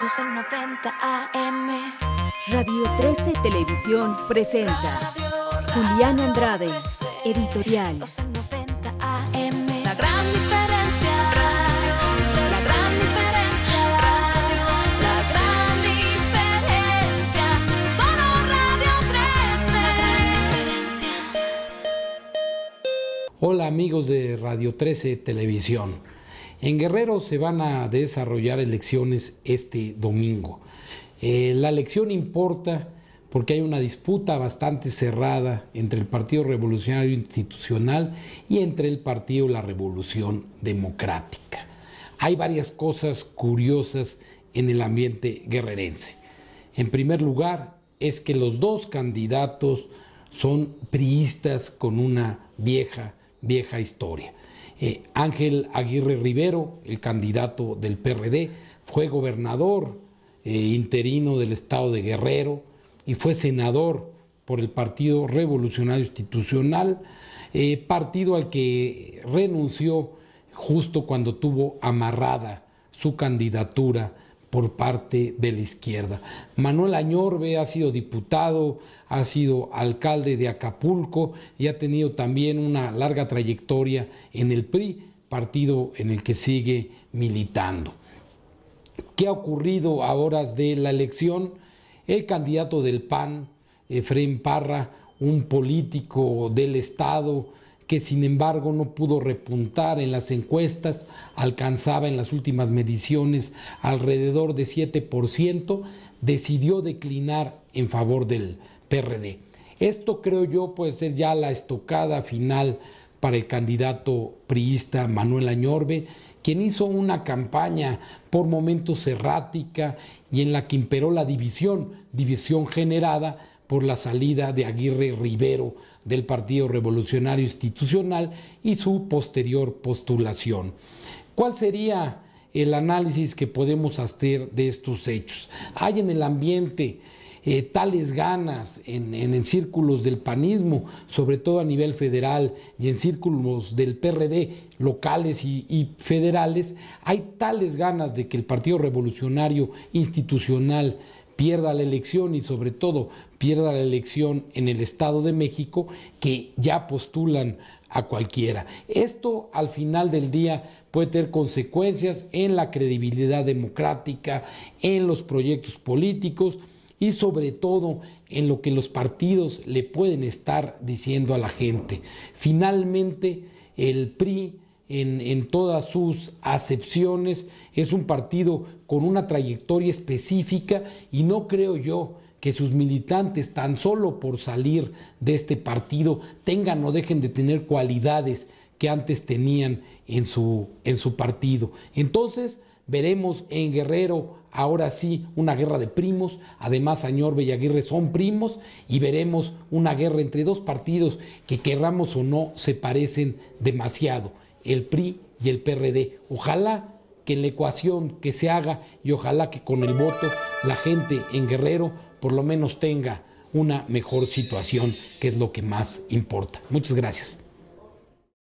1290 AM. Radio 13 Televisión presenta Radio, Julián Andrade, editorial. 1290 AM. La gran diferencia. Radio 13, la gran diferencia. Radio, la gran diferencia. Solo Radio 13. Hola amigos de Radio 13 Televisión. En Guerrero se van a desarrollar elecciones este domingo. Eh, la elección importa porque hay una disputa bastante cerrada entre el Partido Revolucionario Institucional y entre el Partido La Revolución Democrática. Hay varias cosas curiosas en el ambiente guerrerense. En primer lugar, es que los dos candidatos son priistas con una vieja, vieja historia. Eh, Ángel Aguirre Rivero, el candidato del PRD, fue gobernador eh, interino del estado de Guerrero y fue senador por el Partido Revolucionario Institucional, eh, partido al que renunció justo cuando tuvo amarrada su candidatura por parte de la izquierda. Manuel Añorbe ha sido diputado, ha sido alcalde de Acapulco y ha tenido también una larga trayectoria en el PRI, partido en el que sigue militando. ¿Qué ha ocurrido a horas de la elección? El candidato del PAN, Efraín Parra, un político del Estado, que sin embargo no pudo repuntar en las encuestas, alcanzaba en las últimas mediciones alrededor de 7%, decidió declinar en favor del PRD. Esto creo yo puede ser ya la estocada final para el candidato priista Manuel Añorbe, quien hizo una campaña por momentos errática y en la que imperó la división, división generada por la salida de Aguirre Rivero del Partido Revolucionario Institucional y su posterior postulación. ¿Cuál sería el análisis que podemos hacer de estos hechos? Hay en el ambiente eh, tales ganas en, círculos del panismo, sobre todo a nivel federal y en círculos del PRD locales y federales, hay tales ganas de que el Partido Revolucionario Institucional pierda la elección y sobre todo pierda la elección en el Estado de México, que ya postulan a cualquiera. Esto al final del día puede tener consecuencias en la credibilidad democrática, en los proyectos políticos, y sobre todo en lo que los partidos le pueden estar diciendo a la gente. Finalmente, el PRI en, todas sus acepciones es un partido con una trayectoria específica y no creo yo que sus militantes, tan solo por salir de este partido, tengan o dejen de tener cualidades que antes tenían en su, en su partido. Entonces, Veremos en Guerrero ahora sí una guerra de primos, además señor Bellaguirre son primos y veremos una guerra entre dos partidos que querramos o no se parecen demasiado, el PRI y el PRD. Ojalá que en la ecuación que se haga y ojalá que con el voto la gente en Guerrero por lo menos tenga una mejor situación, que es lo que más importa. Muchas gracias.